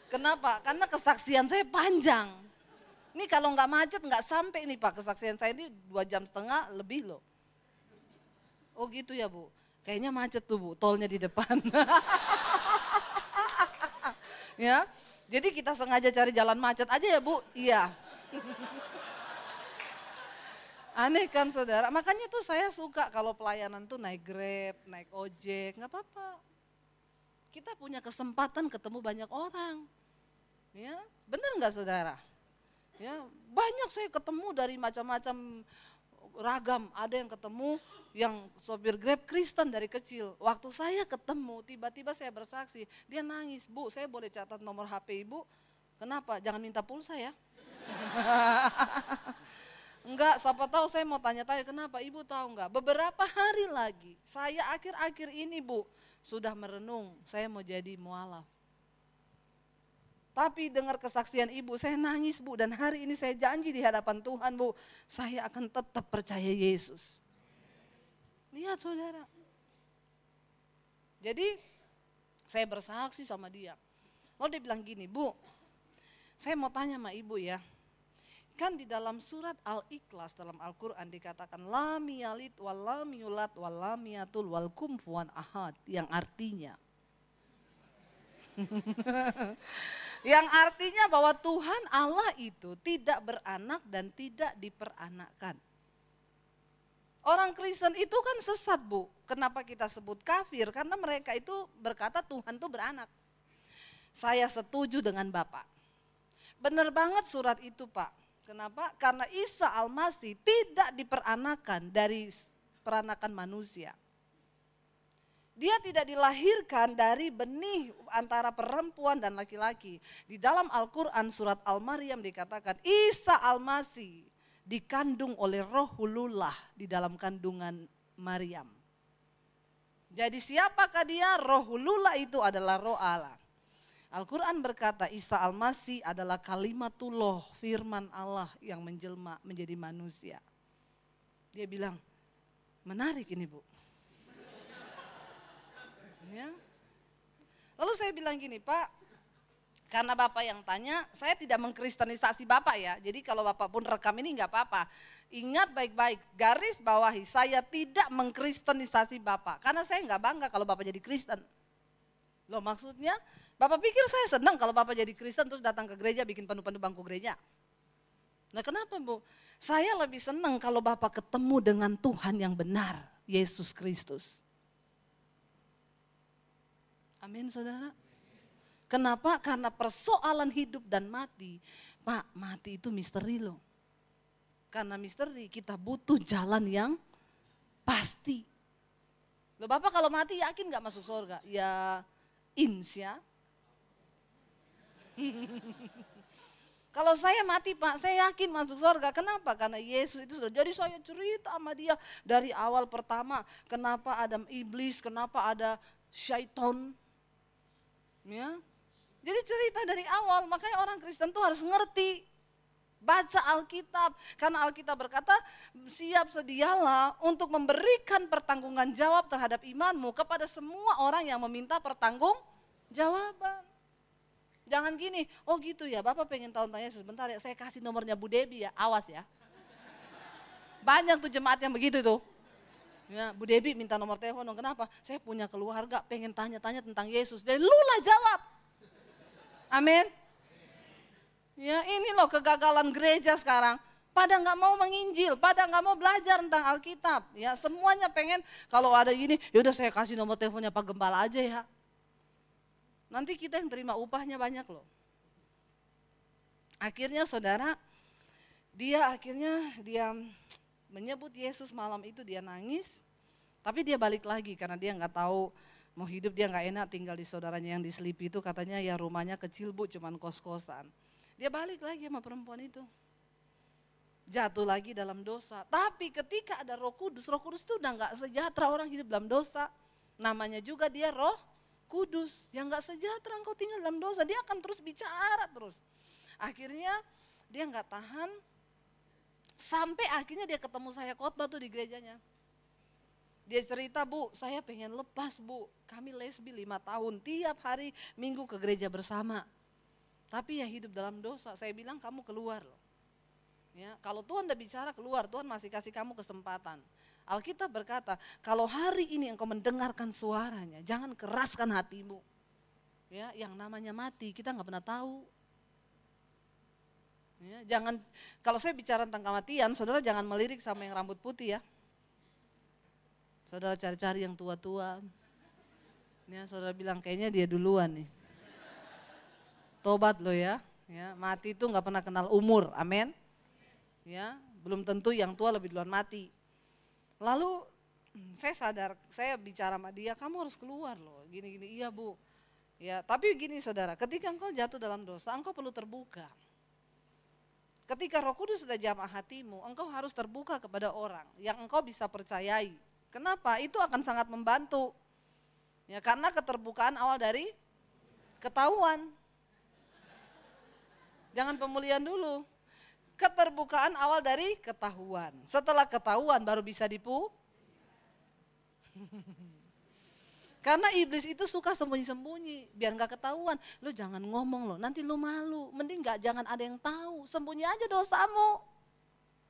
Speaker 2: Kenapa? Karena kesaksian saya panjang. Ini kalau nggak macet nggak sampai nih Pak kesaksian saya ini dua jam setengah lebih loh. Oh gitu ya Bu. Kayaknya macet tuh Bu, tolnya di depan. ya. Jadi kita sengaja cari jalan macet aja ya Bu. Iya. Aneh kan saudara, makanya tuh saya suka kalau pelayanan tuh naik grab, naik ojek, nggak apa-apa. Kita punya kesempatan ketemu banyak orang. Ya, bener nggak saudara? Ya, banyak saya ketemu dari macam-macam ragam. Ada yang ketemu yang sopir Grab Kristen dari kecil. Waktu saya ketemu, tiba-tiba saya bersaksi, dia nangis, "Bu, saya boleh catat nomor HP Ibu?" Kenapa? Jangan minta pulsa ya. Enggak, siapa tahu saya mau tanya-tanya kenapa ibu tahu enggak? Beberapa hari lagi, saya akhir-akhir ini bu, sudah merenung, saya mau jadi mualaf. Tapi dengar kesaksian ibu, saya nangis bu dan hari ini saya janji di hadapan Tuhan bu, saya akan tetap percaya Yesus. Lihat saudara. Jadi saya bersaksi sama dia. Lalu dia bilang gini, bu, saya mau tanya sama ibu ya. Kan di dalam surat Al-Ikhlas dalam Al-Quran dikatakan lam yalid walam yulat walam yatul wal kumfuan ahad. Yang artinya yang artinya bahwa Tuhan Allah itu tidak beranak dan tidak diperanakan. Orang Kristen itu kan sesat bu, kenapa kita sebut kafir? Karena mereka itu berkata Tuhan itu beranak. Saya setuju dengan Bapak. Benar banget surat itu Pak. Kenapa? Karena Isa Almasih tidak diperanakan dari peranakan manusia dia tidak dilahirkan dari benih antara perempuan dan laki-laki. Di dalam Al-Quran surat Al-Maryam dikatakan Isa al masi dikandung oleh rohulullah di dalam kandungan Maryam. Jadi siapakah dia? Rohulullah itu adalah roh Allah. Al-Quran berkata Isa al masi adalah kalimatullah, firman Allah yang menjelma menjadi manusia. Dia bilang, menarik ini bu. Ya. Lalu saya bilang gini, Pak, karena Bapak yang tanya, saya tidak mengkristenisasi Bapak ya. Jadi kalau Bapak pun rekam ini nggak apa-apa. Ingat baik-baik, garis bawahi, saya tidak mengkristenisasi Bapak. Karena saya nggak bangga kalau Bapak jadi Kristen. Loh maksudnya, Bapak pikir saya senang kalau Bapak jadi Kristen terus datang ke gereja bikin penuh-penuh bangku gereja. Nah kenapa Bu? Saya lebih senang kalau Bapak ketemu dengan Tuhan yang benar, Yesus Kristus. Amin saudara. Kenapa? Karena persoalan hidup dan mati. Pak, mati itu misteri loh. Karena misteri kita butuh jalan yang pasti. Loh Bapak kalau mati yakin gak masuk surga? Ya insya. Kalau saya mati pak, saya yakin masuk surga. Kenapa? Karena Yesus itu sudah. Jadi saya cerita sama dia dari awal pertama. Kenapa ada iblis, kenapa ada syaiton. Ya. Jadi cerita dari awal, makanya orang Kristen tuh harus ngerti baca Alkitab karena Alkitab berkata siap sedialah untuk memberikan pertanggungan jawab terhadap imanmu kepada semua orang yang meminta pertanggung jawaban. Jangan gini, oh gitu ya, Bapak pengen tahu tanya sebentar ya, saya kasih nomornya Bu Debi ya, awas ya. Banyak tuh jemaat yang begitu tuh. Ya, Bu Debi minta nomor telepon dong. Kenapa? Saya punya keluarga pengen tanya-tanya tentang Yesus. Dan lu lah jawab. Amin. Ya, ini loh kegagalan gereja sekarang. Pada nggak mau menginjil, pada nggak mau belajar tentang Alkitab. Ya, semuanya pengen kalau ada gini, yaudah saya kasih nomor teleponnya Pak Gembala aja ya. Nanti kita yang terima upahnya banyak loh. Akhirnya saudara, dia akhirnya dia menyebut Yesus malam itu dia nangis, tapi dia balik lagi karena dia nggak tahu mau hidup dia nggak enak tinggal di saudaranya yang diselipi itu katanya ya rumahnya kecil bu cuman kos-kosan. Dia balik lagi sama perempuan itu. Jatuh lagi dalam dosa. Tapi ketika ada roh kudus, roh kudus itu udah nggak sejahtera orang hidup dalam dosa. Namanya juga dia roh kudus. Yang nggak sejahtera kau tinggal dalam dosa. Dia akan terus bicara terus. Akhirnya dia nggak tahan, Sampai akhirnya dia ketemu saya khotbah tuh di gerejanya. Dia cerita, Bu, saya pengen lepas, Bu. Kami lesbi lima tahun, tiap hari minggu ke gereja bersama. Tapi ya hidup dalam dosa. Saya bilang kamu keluar loh. Ya, kalau Tuhan udah bicara keluar, Tuhan masih kasih kamu kesempatan. Alkitab berkata, kalau hari ini engkau mendengarkan suaranya, jangan keraskan hatimu. Ya, yang namanya mati kita nggak pernah tahu Ya, jangan kalau saya bicara tentang kematian, saudara jangan melirik sama yang rambut putih ya. Saudara cari-cari yang tua-tua. Ya, saudara bilang kayaknya dia duluan nih. Tobat lo ya. Ya, mati itu nggak pernah kenal umur. Amin. Ya, belum tentu yang tua lebih duluan mati. Lalu saya sadar, saya bicara sama dia, kamu harus keluar loh, gini-gini, iya bu. Ya, tapi gini saudara, ketika engkau jatuh dalam dosa, engkau perlu terbuka. Ketika Roh Kudus sudah jamah hatimu, engkau harus terbuka kepada orang yang engkau bisa percayai. Kenapa? Itu akan sangat membantu. Ya, karena keterbukaan awal dari ketahuan. Jangan pemulihan dulu. Keterbukaan awal dari ketahuan. Setelah ketahuan baru bisa dipu. Karena iblis itu suka sembunyi-sembunyi, biar nggak ketahuan. Lu jangan ngomong loh, nanti lu malu. Mending nggak jangan ada yang tahu, sembunyi aja dosamu.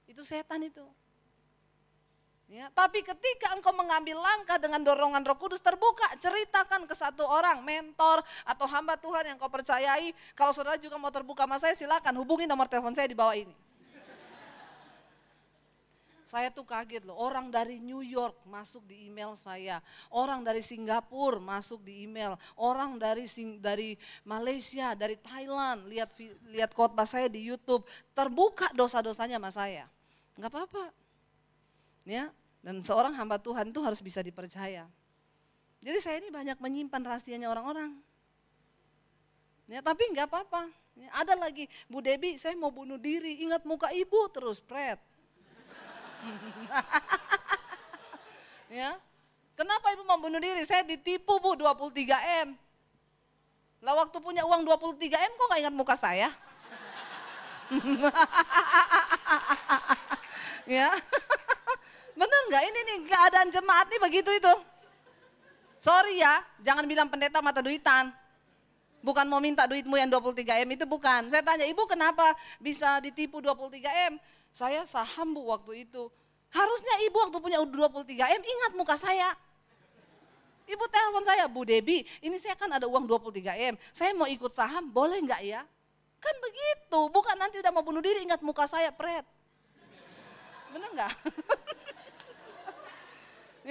Speaker 2: Itu setan itu. Ya, tapi ketika engkau mengambil langkah dengan dorongan Roh Kudus terbuka, ceritakan ke satu orang, mentor atau hamba Tuhan yang kau percayai. Kalau saudara juga mau terbuka sama saya, silakan hubungi nomor telepon saya di bawah ini. Saya tuh kaget loh, orang dari New York masuk di email saya, orang dari Singapura masuk di email, orang dari Sing, dari Malaysia, dari Thailand lihat lihat khotbah saya di YouTube, terbuka dosa-dosanya sama saya. Enggak apa-apa. Ya, dan seorang hamba Tuhan itu harus bisa dipercaya. Jadi saya ini banyak menyimpan rahasianya orang-orang. Ya, tapi nggak apa-apa. Ya, ada lagi, Bu Debi, saya mau bunuh diri, ingat muka ibu terus, Pret. ya. Kenapa ibu membunuh diri? Saya ditipu bu 23M. Lah waktu punya uang 23M kok gak ingat muka saya? ya. Bener nggak ini nih keadaan jemaat nih begitu itu. Sorry ya, jangan bilang pendeta mata duitan. Bukan mau minta duitmu yang 23M itu bukan. Saya tanya, ibu kenapa bisa ditipu 23M? Saya saham bu waktu itu. Harusnya ibu waktu punya 23M ingat muka saya. Ibu telepon saya, Bu Debi, ini saya kan ada uang 23M, saya mau ikut saham, boleh nggak ya? Kan begitu, bukan nanti udah mau bunuh diri ingat muka saya, pret. Bener nggak?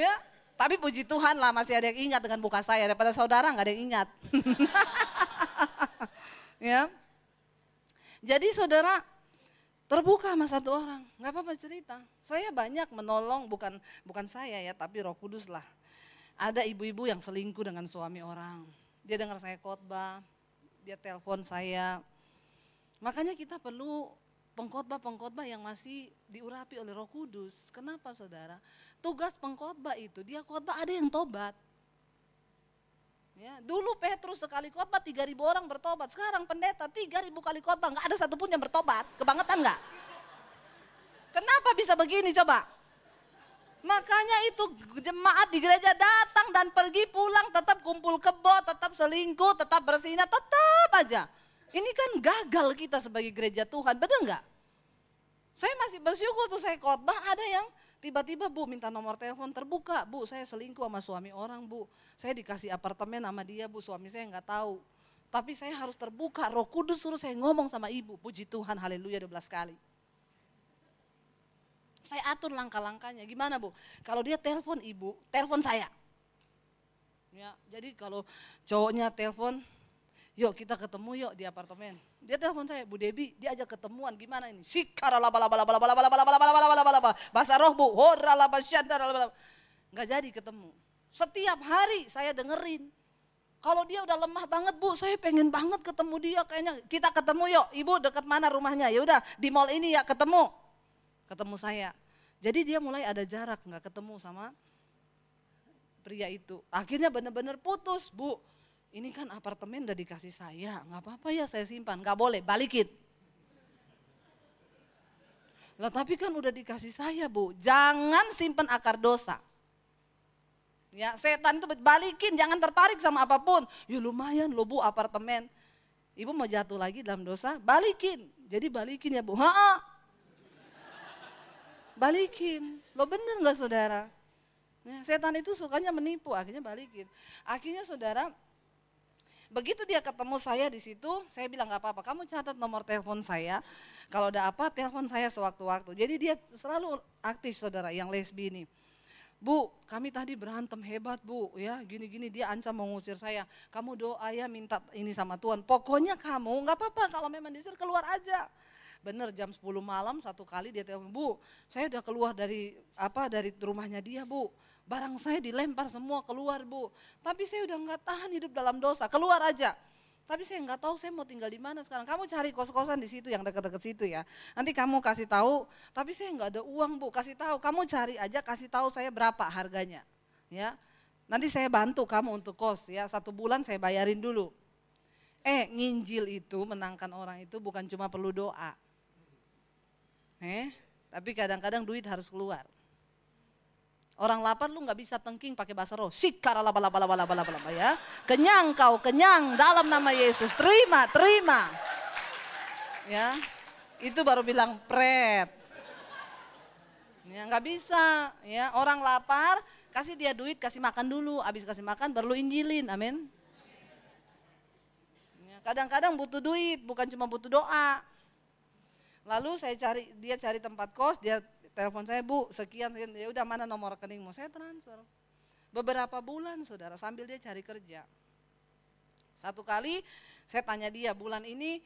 Speaker 2: ya, tapi puji Tuhan lah masih ada yang ingat dengan muka saya, daripada saudara nggak ada yang ingat. ya. Jadi saudara, terbuka sama satu orang, nggak apa-apa cerita. Saya banyak menolong, bukan bukan saya ya, tapi Roh Kudus lah. Ada ibu-ibu yang selingkuh dengan suami orang. Dia dengar saya khotbah, dia telepon saya. Makanya kita perlu pengkhotbah-pengkhotbah yang masih diurapi oleh Roh Kudus. Kenapa Saudara? Tugas pengkhotbah itu dia khotbah ada yang tobat, Ya, dulu Petrus sekali khotbah 3000 orang bertobat, sekarang pendeta 3000 kali khotbah nggak ada satupun yang bertobat. Kebangetan nggak? Kenapa bisa begini coba? Makanya itu jemaat di gereja datang dan pergi pulang tetap kumpul kebo, tetap selingkuh, tetap bersina, tetap aja. Ini kan gagal kita sebagai gereja Tuhan, benar nggak? Saya masih bersyukur tuh saya khotbah ada yang Tiba-tiba bu minta nomor telepon terbuka, bu saya selingkuh sama suami orang bu. Saya dikasih apartemen sama dia bu, suami saya nggak tahu. Tapi saya harus terbuka, roh kudus suruh saya ngomong sama ibu, puji Tuhan haleluya 12 kali. Saya atur langkah-langkahnya, gimana bu? Kalau dia telepon ibu, telepon saya. Ya, jadi kalau cowoknya telepon, yuk kita ketemu yuk di apartemen. Dia telepon saya, Bu Debi, dia ajak ketemuan gimana ini? Sikara laba laba laba laba laba laba laba laba laba laba laba bahasa roh Bu, hora laba syadar laba laba. Enggak jadi ketemu. Setiap hari saya dengerin. Kalau dia udah lemah banget Bu, saya pengen banget ketemu dia kayaknya. Kita ketemu yuk, Ibu dekat mana rumahnya? Ya udah di mall ini ya ketemu. Ketemu saya. Jadi dia mulai ada jarak nggak ketemu sama pria itu. Akhirnya benar-benar putus Bu ini kan apartemen udah dikasih saya, nggak apa-apa ya saya simpan, nggak boleh, balikin. Lah tapi kan udah dikasih saya bu, jangan simpan akar dosa. Ya setan itu balikin, jangan tertarik sama apapun. Ya lumayan lo bu apartemen, ibu mau jatuh lagi dalam dosa, balikin. Jadi balikin ya bu, ha, -ha. Balikin, lo bener nggak saudara? Ya, setan itu sukanya menipu, akhirnya balikin. Akhirnya saudara, Begitu dia ketemu saya di situ, saya bilang nggak apa-apa, kamu catat nomor telepon saya. Kalau ada apa, telepon saya sewaktu-waktu. Jadi dia selalu aktif saudara yang lesbi ini. Bu, kami tadi berantem hebat bu, ya gini-gini dia ancam mengusir saya. Kamu doa ya minta ini sama Tuhan. Pokoknya kamu nggak apa-apa kalau memang diusir keluar aja. Bener jam 10 malam satu kali dia telepon, Bu, saya udah keluar dari apa dari rumahnya dia, Bu. Barang saya dilempar semua keluar bu. Tapi saya udah nggak tahan hidup dalam dosa, keluar aja. Tapi saya nggak tahu saya mau tinggal di mana sekarang. Kamu cari kos-kosan di situ yang dekat-dekat situ ya. Nanti kamu kasih tahu. Tapi saya nggak ada uang bu, kasih tahu. Kamu cari aja, kasih tahu saya berapa harganya. Ya, nanti saya bantu kamu untuk kos ya. Satu bulan saya bayarin dulu. Eh, nginjil itu menangkan orang itu bukan cuma perlu doa. Eh, tapi kadang-kadang duit harus keluar. Orang lapar lu nggak bisa tengking pakai bahasa roh. Sikara laba laba laba laba laba laba ya. Kenyang kau, kenyang dalam nama Yesus. Terima, terima. Ya, itu baru bilang prep. Ya nggak bisa. Ya orang lapar kasih dia duit, kasih makan dulu. Habis kasih makan baru injilin, amin. Ya, kadang-kadang butuh duit, bukan cuma butuh doa. Lalu saya cari, dia cari tempat kos, dia telepon saya, Bu, sekian, sekian. Ya udah mana nomor rekeningmu? Saya transfer. Beberapa bulan saudara sambil dia cari kerja. Satu kali saya tanya dia, bulan ini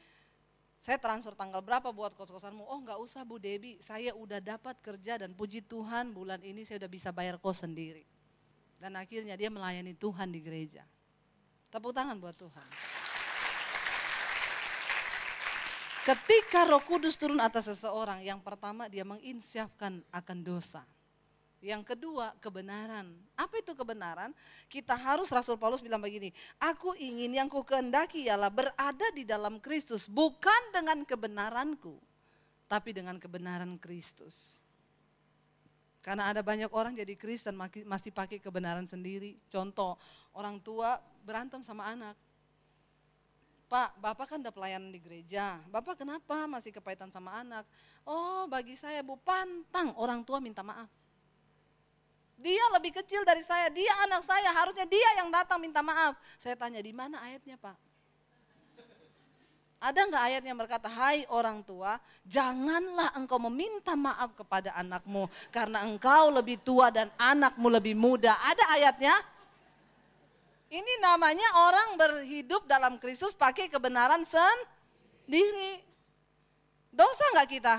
Speaker 2: saya transfer tanggal berapa buat kos-kosanmu? Oh nggak usah Bu Debi, saya udah dapat kerja dan puji Tuhan bulan ini saya udah bisa bayar kos sendiri. Dan akhirnya dia melayani Tuhan di gereja. Tepuk tangan buat Tuhan. Ketika Roh Kudus turun atas seseorang, yang pertama dia menginsyafkan akan dosa. Yang kedua, kebenaran. Apa itu kebenaran? Kita harus Rasul Paulus bilang begini, aku ingin yang ku kehendaki ialah berada di dalam Kristus, bukan dengan kebenaranku, tapi dengan kebenaran Kristus. Karena ada banyak orang jadi Kristen masih pakai kebenaran sendiri. Contoh, orang tua berantem sama anak, Pak, Bapak kan ada pelayanan di gereja. Bapak kenapa masih kepahitan sama anak? Oh, bagi saya Bu pantang orang tua minta maaf. Dia lebih kecil dari saya, dia anak saya, harusnya dia yang datang minta maaf. Saya tanya, di mana ayatnya Pak? Ada nggak ayat yang berkata, hai orang tua, janganlah engkau meminta maaf kepada anakmu, karena engkau lebih tua dan anakmu lebih muda. Ada ayatnya? Ini namanya orang berhidup dalam Kristus pakai kebenaran sendiri. Dosa nggak kita?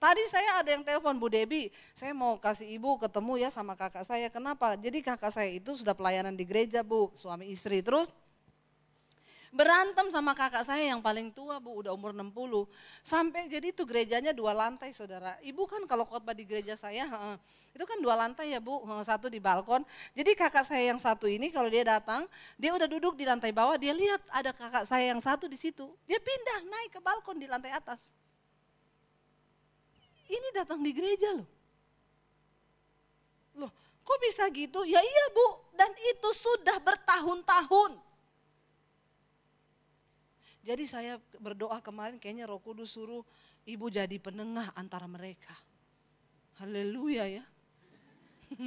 Speaker 2: Tadi saya ada yang telepon Bu Debi, saya mau kasih ibu ketemu ya sama kakak saya. Kenapa? Jadi kakak saya itu sudah pelayanan di gereja Bu, suami istri. Terus Berantem sama kakak saya yang paling tua bu, udah umur 60. Sampai jadi itu gerejanya dua lantai saudara. Ibu kan kalau khotbah di gereja saya, itu kan dua lantai ya bu, satu di balkon. Jadi kakak saya yang satu ini kalau dia datang, dia udah duduk di lantai bawah, dia lihat ada kakak saya yang satu di situ. Dia pindah naik ke balkon di lantai atas. Ini datang di gereja loh. Loh, kok bisa gitu? Ya iya bu, dan itu sudah bertahun-tahun. Jadi saya berdoa kemarin kayaknya Roh Kudus suruh ibu jadi penengah antara mereka. Haleluya ya.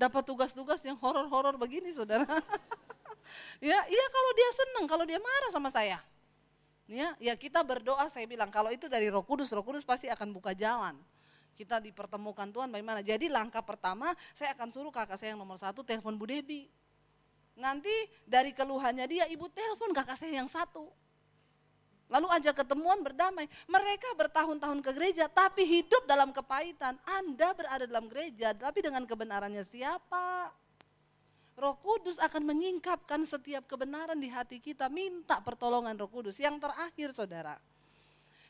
Speaker 2: Dapat tugas-tugas yang horor-horor begini saudara. ya, iya kalau dia senang, kalau dia marah sama saya. Ya, ya kita berdoa saya bilang kalau itu dari Roh Kudus, Roh Kudus pasti akan buka jalan. Kita dipertemukan Tuhan bagaimana. Jadi langkah pertama saya akan suruh kakak saya yang nomor satu telepon Bu Debi. Nanti dari keluhannya dia ibu telepon kakak saya yang satu Lalu ajak ketemuan berdamai. Mereka bertahun-tahun ke gereja tapi hidup dalam kepahitan. Anda berada dalam gereja tapi dengan kebenarannya siapa? Roh Kudus akan menyingkapkan setiap kebenaran di hati kita. Minta pertolongan Roh Kudus. Yang terakhir saudara.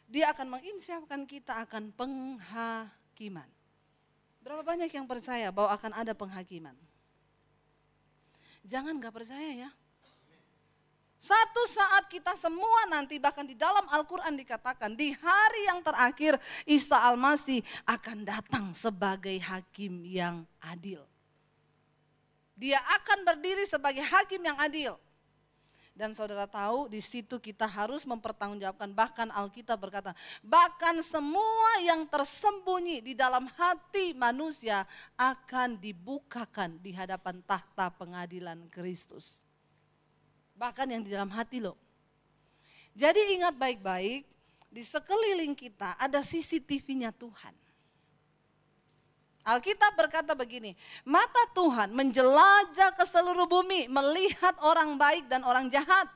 Speaker 2: Dia akan menginsyafkan kita akan penghakiman. Berapa banyak yang percaya bahwa akan ada penghakiman? Jangan gak percaya ya. Satu saat kita semua nanti bahkan di dalam Al-Quran dikatakan di hari yang terakhir Isa Al-Masih akan datang sebagai hakim yang adil. Dia akan berdiri sebagai hakim yang adil. Dan saudara tahu di situ kita harus mempertanggungjawabkan bahkan Alkitab berkata bahkan semua yang tersembunyi di dalam hati manusia akan dibukakan di hadapan tahta pengadilan Kristus bahkan yang di dalam hati loh. Jadi ingat baik-baik, di sekeliling kita ada CCTV-nya Tuhan. Alkitab berkata begini, mata Tuhan menjelajah ke seluruh bumi, melihat orang baik dan orang jahat.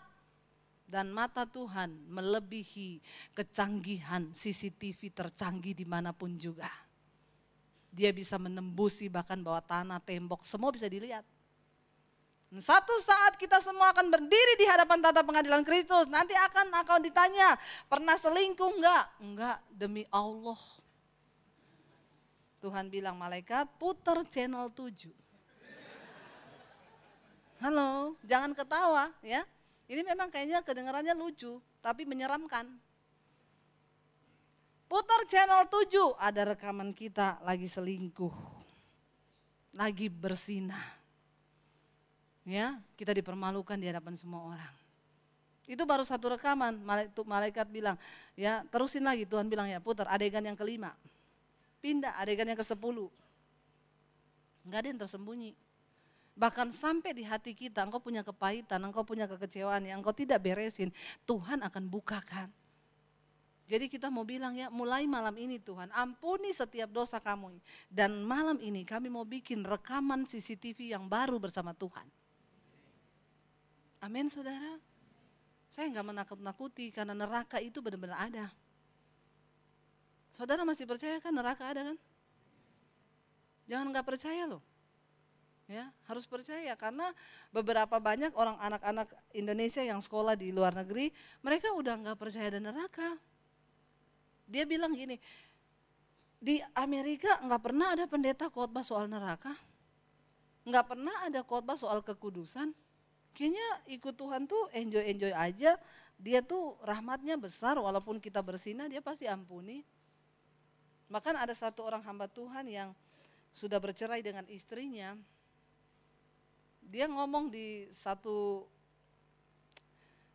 Speaker 2: Dan mata Tuhan melebihi kecanggihan CCTV tercanggih dimanapun juga. Dia bisa menembusi bahkan bawah tanah, tembok, semua bisa dilihat. Satu saat kita semua akan berdiri di hadapan tata pengadilan Kristus. Nanti akan akan ditanya, pernah selingkuh enggak? Enggak, demi Allah. Tuhan bilang malaikat, putar channel 7. Halo, jangan ketawa ya. Ini memang kayaknya kedengarannya lucu, tapi menyeramkan. Putar channel 7, ada rekaman kita lagi selingkuh. Lagi bersinah Ya, kita dipermalukan di hadapan semua orang. Itu baru satu rekaman, malaikat bilang, ya terusin lagi, Tuhan bilang ya putar adegan yang kelima. Pindah adegan yang ke sepuluh. Enggak ada yang tersembunyi. Bahkan sampai di hati kita, engkau punya kepahitan, engkau punya kekecewaan yang engkau tidak beresin, Tuhan akan bukakan. Jadi kita mau bilang ya, mulai malam ini Tuhan, ampuni setiap dosa kamu. Dan malam ini kami mau bikin rekaman CCTV yang baru bersama Tuhan. Amin saudara. Saya nggak menakut-nakuti karena neraka itu benar-benar ada. Saudara masih percaya kan neraka ada kan? Jangan nggak percaya loh. Ya, harus percaya karena beberapa banyak orang anak-anak Indonesia yang sekolah di luar negeri, mereka udah nggak percaya ada neraka. Dia bilang gini, di Amerika nggak pernah ada pendeta khotbah soal neraka, nggak pernah ada khotbah soal kekudusan, kayaknya ikut Tuhan tuh enjoy-enjoy aja. Dia tuh rahmatnya besar walaupun kita bersinah dia pasti ampuni. Bahkan ada satu orang hamba Tuhan yang sudah bercerai dengan istrinya. Dia ngomong di satu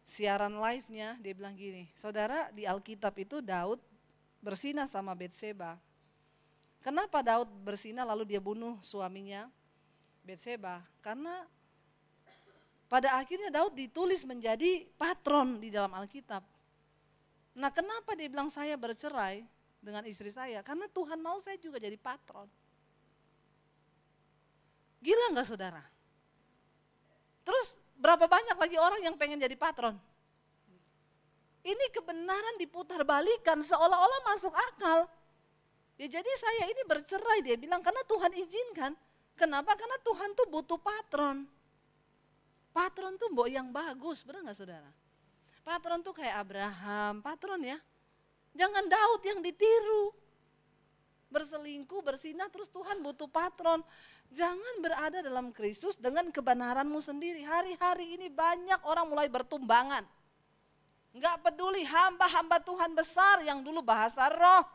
Speaker 2: siaran live-nya, dia bilang gini, saudara di Alkitab itu Daud bersinah sama Betseba. Kenapa Daud bersinah lalu dia bunuh suaminya Betseba? Karena pada akhirnya Daud ditulis menjadi patron di dalam Alkitab. Nah kenapa dia bilang saya bercerai dengan istri saya? Karena Tuhan mau saya juga jadi patron. Gila nggak saudara? Terus berapa banyak lagi orang yang pengen jadi patron? Ini kebenaran diputar balikan seolah-olah masuk akal. Ya jadi saya ini bercerai dia bilang karena Tuhan izinkan. Kenapa? Karena Tuhan tuh butuh patron. Patron tuh mbok yang bagus, benar nggak saudara? Patron tuh kayak Abraham, patron ya. Jangan Daud yang ditiru. Berselingkuh, bersinah, terus Tuhan butuh patron. Jangan berada dalam Kristus dengan kebenaranmu sendiri. Hari-hari ini banyak orang mulai bertumbangan. Enggak peduli hamba-hamba Tuhan besar yang dulu bahasa roh.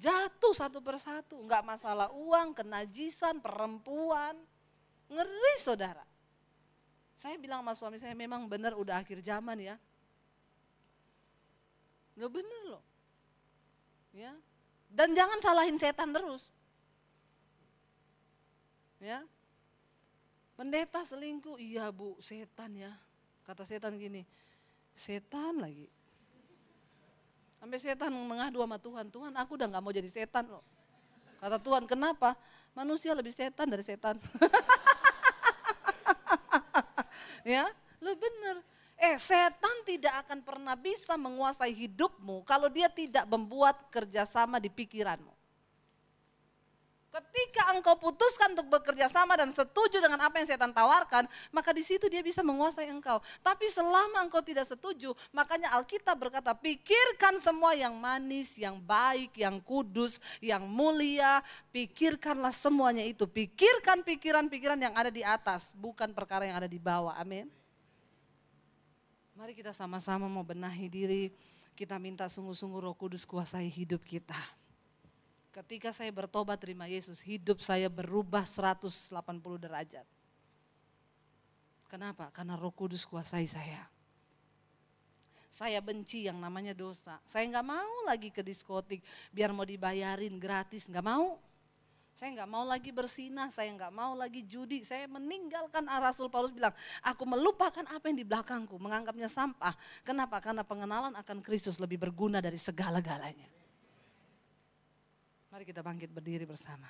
Speaker 2: Jatuh satu persatu. Enggak masalah uang, kenajisan, perempuan. Ngeri saudara. Saya bilang sama suami saya memang benar udah akhir zaman ya. Lo bener loh. Ya. Dan jangan salahin setan terus. Ya. Pendeta selingkuh, iya bu setan ya. Kata setan gini, setan lagi. Sampai setan mengadu sama Tuhan, Tuhan aku udah gak mau jadi setan loh. Kata Tuhan, kenapa? Manusia lebih setan dari setan. ya lu bener Eh, setan tidak akan pernah bisa menguasai hidupmu kalau dia tidak membuat kerjasama di pikiranmu. Ketika engkau putuskan untuk bekerja sama dan setuju dengan apa yang setan tawarkan, maka di situ dia bisa menguasai engkau. Tapi selama engkau tidak setuju, makanya Alkitab berkata, pikirkan semua yang manis, yang baik, yang kudus, yang mulia, pikirkanlah semuanya itu. Pikirkan pikiran-pikiran yang ada di atas, bukan perkara yang ada di bawah. Amin. Mari kita sama-sama mau benahi diri, kita minta sungguh-sungguh roh kudus kuasai hidup kita. Ketika saya bertobat terima Yesus, hidup saya berubah 180 derajat. Kenapa? Karena Roh Kudus kuasai saya. Saya benci yang namanya dosa. Saya nggak mau lagi ke diskotik biar mau dibayarin gratis, nggak mau. Saya nggak mau lagi bersinah, saya nggak mau lagi judi. Saya meninggalkan Rasul Paulus bilang, aku melupakan apa yang di belakangku, menganggapnya sampah. Kenapa? Karena pengenalan akan Kristus lebih berguna dari segala-galanya. Mari kita bangkit berdiri bersama.